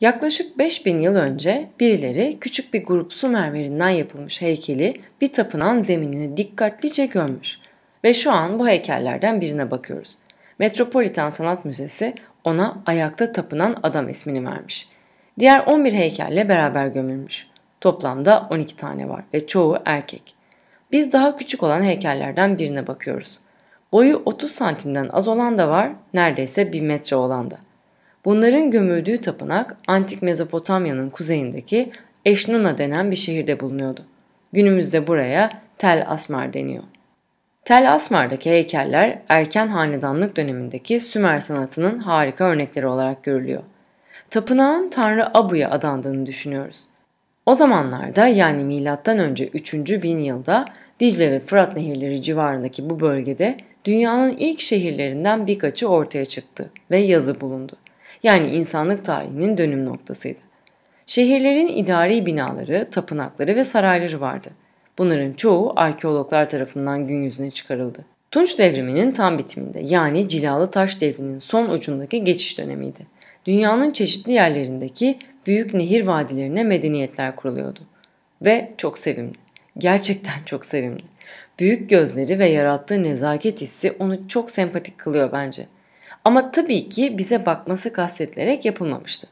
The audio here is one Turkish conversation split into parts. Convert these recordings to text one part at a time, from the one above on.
Yaklaşık 5000 yıl önce birileri küçük bir grup Sumerlerinden yapılmış heykeli bir tapınağın zeminini dikkatlice görmüş ve şu an bu heykellerden birine bakıyoruz. Metropolitan Sanat Müzesi ona ayakta tapınan adam ismini vermiş. Diğer 11 heykelle beraber gömülmüş. Toplamda 12 tane var ve çoğu erkek. Biz daha küçük olan heykellerden birine bakıyoruz. Boyu 30 santimden az olan da var, neredeyse 1 metre olan da. Bunların gömüldüğü tapınak antik Mezopotamya'nın kuzeyindeki Eşnuna denen bir şehirde bulunuyordu. Günümüzde buraya Tel Asmar deniyor. Tel Asmar'daki heykeller erken hanedanlık dönemindeki Sümer sanatının harika örnekleri olarak görülüyor. Tapınağın Tanrı Abu'ya adandığını düşünüyoruz. O zamanlarda yani milattan önce 3. bin yılda Dicle ve Fırat nehirleri civarındaki bu bölgede dünyanın ilk şehirlerinden birkaçı ortaya çıktı ve yazı bulundu yani insanlık tarihinin dönüm noktasıydı. Şehirlerin idari binaları, tapınakları ve sarayları vardı. Bunların çoğu arkeologlar tarafından gün yüzüne çıkarıldı. Tunç devriminin tam bitiminde yani cilalı taş devrinin son ucundaki geçiş dönemiydi. Dünyanın çeşitli yerlerindeki büyük nehir vadilerine medeniyetler kuruluyordu. Ve çok sevimli. Gerçekten çok sevimli. Büyük gözleri ve yarattığı nezaket hissi onu çok sempatik kılıyor bence. Ama tabii ki bize bakması kastetilerek yapılmamıştı.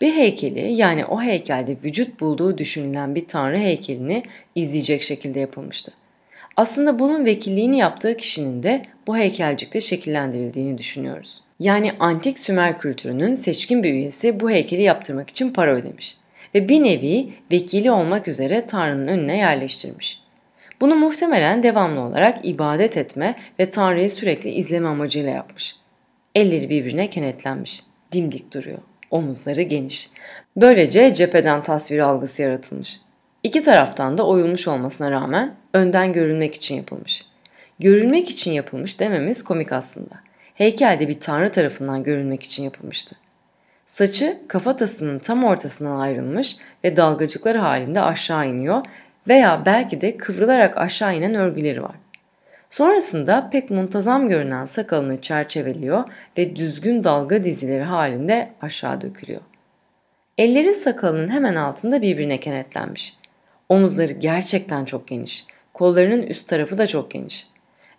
Bir heykeli yani o heykelde vücut bulduğu düşünülen bir tanrı heykelini izleyecek şekilde yapılmıştı. Aslında bunun vekilliğini yaptığı kişinin de bu heykelcikte şekillendirildiğini düşünüyoruz. Yani antik Sümer kültürünün seçkin bir üyesi bu heykeli yaptırmak için para ödemiş ve bir nevi vekili olmak üzere Tanrı'nın önüne yerleştirmiş. Bunu muhtemelen devamlı olarak ibadet etme ve Tanrı'yı sürekli izleme amacıyla yapmış. Elleri birbirine kenetlenmiş. Dimdik duruyor. Omuzları geniş. Böylece cepheden tasvir algısı yaratılmış. İki taraftan da oyulmuş olmasına rağmen önden görülmek için yapılmış. Görülmek için yapılmış dememiz komik aslında. Heykelde bir tanrı tarafından görülmek için yapılmıştı. Saçı kafatasının tam ortasından ayrılmış ve dalgacıklar halinde aşağı iniyor veya belki de kıvrılarak aşağı inen örgüleri var. Sonrasında pek muntazam görünen sakalını çerçeveliyor ve düzgün dalga dizileri halinde aşağı dökülüyor. Elleri sakalının hemen altında birbirine kenetlenmiş. Omuzları gerçekten çok geniş. Kollarının üst tarafı da çok geniş.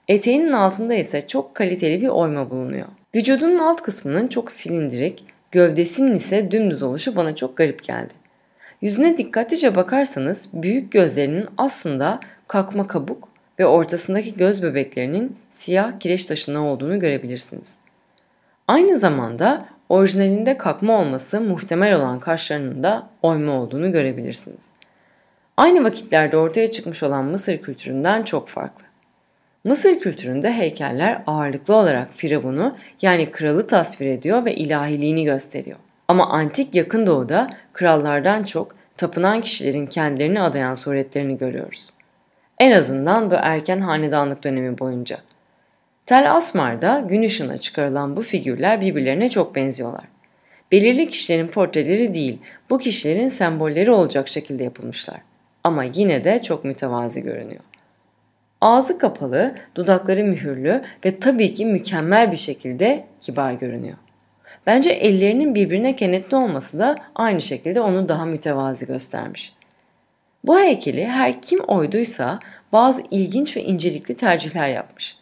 Eteğinin altında ise çok kaliteli bir oyma bulunuyor. Vücudunun alt kısmının çok silindirik, gövdesinin ise dümdüz oluşu bana çok garip geldi. Yüzüne dikkatlice bakarsanız büyük gözlerinin aslında kakma kabuk ve ortasındaki göz bebeklerinin siyah kireç taşına olduğunu görebilirsiniz. Aynı zamanda orijinalinde kakma olması muhtemel olan kaşlarının da oyma olduğunu görebilirsiniz. Aynı vakitlerde ortaya çıkmış olan Mısır kültüründen çok farklı. Mısır kültüründe heykeller ağırlıklı olarak Firavun'u yani kralı tasvir ediyor ve ilahiliğini gösteriyor. Ama antik yakın doğuda krallardan çok tapınan kişilerin kendilerini adayan suretlerini görüyoruz. En azından bu erken hanedanlık dönemi boyunca. Tel Asmar'da gün ışığına çıkarılan bu figürler birbirlerine çok benziyorlar. Belirli kişilerin portreleri değil, bu kişilerin sembolleri olacak şekilde yapılmışlar. Ama yine de çok mütevazi görünüyor. Ağzı kapalı, dudakları mühürlü ve tabii ki mükemmel bir şekilde kibar görünüyor. Bence ellerinin birbirine kenetli olması da aynı şekilde onu daha mütevazi göstermiş. Bu heykeli her kim oyduysa bazı ilginç ve incelikli tercihler yapmış.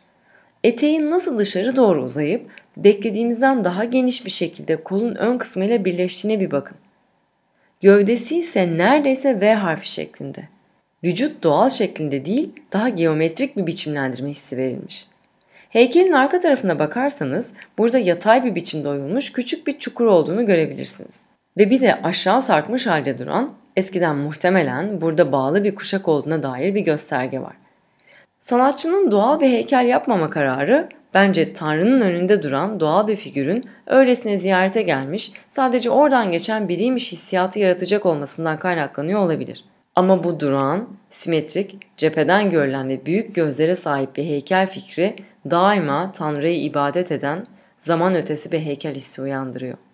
Eteğin nasıl dışarı doğru uzayıp beklediğimizden daha geniş bir şekilde kolun ön kısmıyla birleştiğine bir bakın. Gövdesi ise neredeyse V harfi şeklinde. Vücut doğal şeklinde değil, daha geometrik bir biçimlendirme hissi verilmiş. Heykelin arka tarafına bakarsanız burada yatay bir biçimde oyulmuş küçük bir çukur olduğunu görebilirsiniz. Ve bir de aşağı sarkmış halde duran Eskiden muhtemelen burada bağlı bir kuşak olduğuna dair bir gösterge var. Sanatçının doğal bir heykel yapmama kararı bence Tanrı'nın önünde duran doğal bir figürün öylesine ziyarete gelmiş, sadece oradan geçen biriymiş hissiyatı yaratacak olmasından kaynaklanıyor olabilir. Ama bu durağan, simetrik, cepheden görülen ve büyük gözlere sahip bir heykel fikri daima Tanrı'yı ibadet eden, zaman ötesi bir heykel hissi uyandırıyor.